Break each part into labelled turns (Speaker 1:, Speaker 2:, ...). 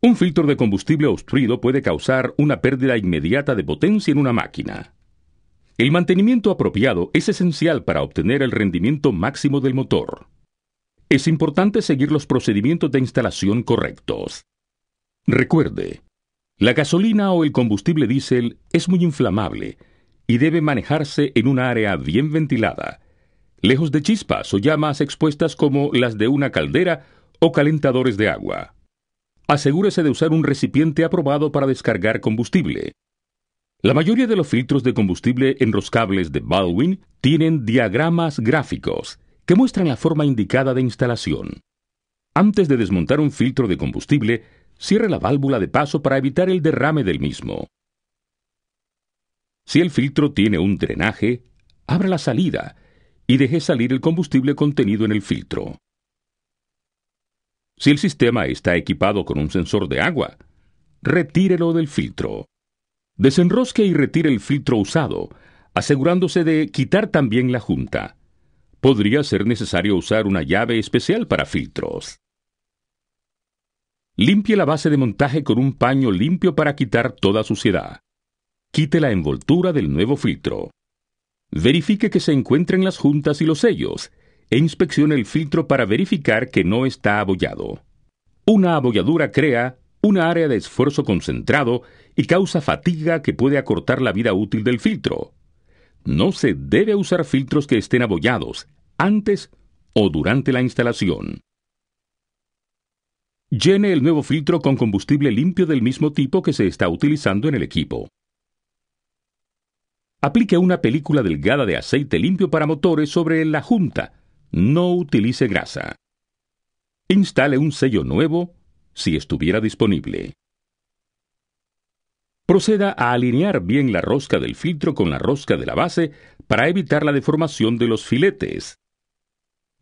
Speaker 1: Un filtro de combustible obstruido puede causar una pérdida inmediata de potencia en una máquina. El mantenimiento apropiado es esencial para obtener el rendimiento máximo del motor. Es importante seguir los procedimientos de instalación correctos. Recuerde, la gasolina o el combustible diésel es muy inflamable y debe manejarse en un área bien ventilada, lejos de chispas o llamas expuestas como las de una caldera o calentadores de agua asegúrese de usar un recipiente aprobado para descargar combustible. La mayoría de los filtros de combustible enroscables de Baldwin tienen diagramas gráficos que muestran la forma indicada de instalación. Antes de desmontar un filtro de combustible, cierre la válvula de paso para evitar el derrame del mismo. Si el filtro tiene un drenaje, abra la salida y deje salir el combustible contenido en el filtro. Si el sistema está equipado con un sensor de agua, retírelo del filtro. Desenrosque y retire el filtro usado, asegurándose de quitar también la junta. Podría ser necesario usar una llave especial para filtros. Limpie la base de montaje con un paño limpio para quitar toda suciedad. Quite la envoltura del nuevo filtro. Verifique que se encuentren las juntas y los sellos e inspeccione el filtro para verificar que no está abollado. Una abolladura crea una área de esfuerzo concentrado y causa fatiga que puede acortar la vida útil del filtro. No se debe usar filtros que estén abollados antes o durante la instalación. Llene el nuevo filtro con combustible limpio del mismo tipo que se está utilizando en el equipo. Aplique una película delgada de aceite limpio para motores sobre la junta no utilice grasa. Instale un sello nuevo si estuviera disponible. Proceda a alinear bien la rosca del filtro con la rosca de la base para evitar la deformación de los filetes.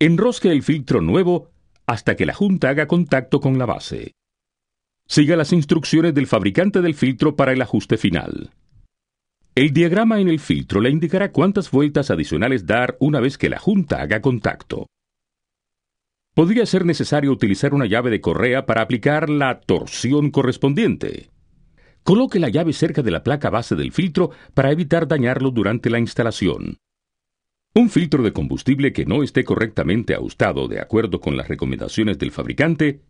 Speaker 1: Enrosque el filtro nuevo hasta que la junta haga contacto con la base. Siga las instrucciones del fabricante del filtro para el ajuste final. El diagrama en el filtro le indicará cuántas vueltas adicionales dar una vez que la junta haga contacto. Podría ser necesario utilizar una llave de correa para aplicar la torsión correspondiente. Coloque la llave cerca de la placa base del filtro para evitar dañarlo durante la instalación. Un filtro de combustible que no esté correctamente ajustado de acuerdo con las recomendaciones del fabricante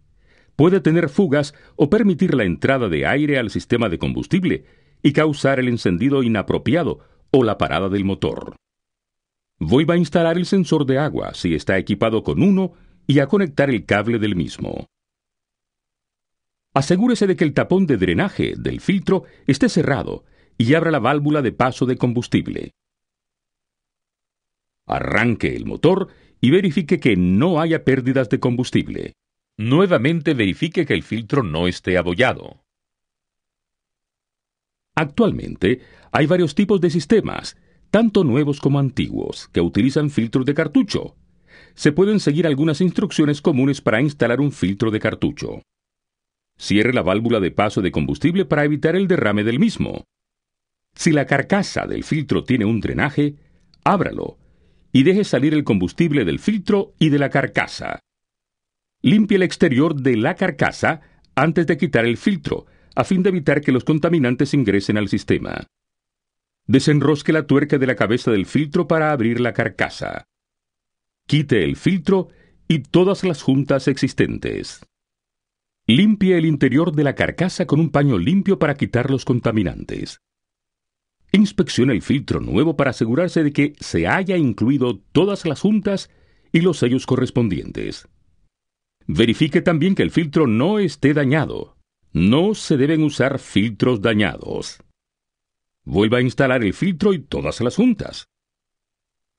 Speaker 1: puede tener fugas o permitir la entrada de aire al sistema de combustible y causar el encendido inapropiado o la parada del motor. Vuelva a instalar el sensor de agua si está equipado con uno y a conectar el cable del mismo. Asegúrese de que el tapón de drenaje del filtro esté cerrado y abra la válvula de paso de combustible. Arranque el motor y verifique que no haya pérdidas de combustible. Nuevamente verifique que el filtro no esté abollado. Actualmente hay varios tipos de sistemas, tanto nuevos como antiguos, que utilizan filtros de cartucho. Se pueden seguir algunas instrucciones comunes para instalar un filtro de cartucho. Cierre la válvula de paso de combustible para evitar el derrame del mismo. Si la carcasa del filtro tiene un drenaje, ábralo y deje salir el combustible del filtro y de la carcasa. Limpie el exterior de la carcasa antes de quitar el filtro a fin de evitar que los contaminantes ingresen al sistema. Desenrosque la tuerca de la cabeza del filtro para abrir la carcasa. Quite el filtro y todas las juntas existentes. Limpie el interior de la carcasa con un paño limpio para quitar los contaminantes. Inspeccione el filtro nuevo para asegurarse de que se haya incluido todas las juntas y los sellos correspondientes. Verifique también que el filtro no esté dañado, no se deben usar filtros dañados. Vuelva a instalar el filtro y todas las juntas.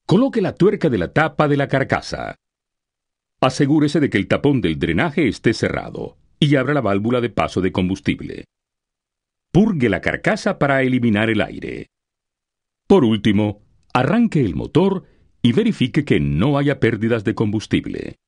Speaker 1: Coloque la tuerca de la tapa de la carcasa. Asegúrese de que el tapón del drenaje esté cerrado y abra la válvula de paso de combustible. Purgue la carcasa para eliminar el aire. Por último, arranque el motor y verifique que no haya pérdidas de combustible.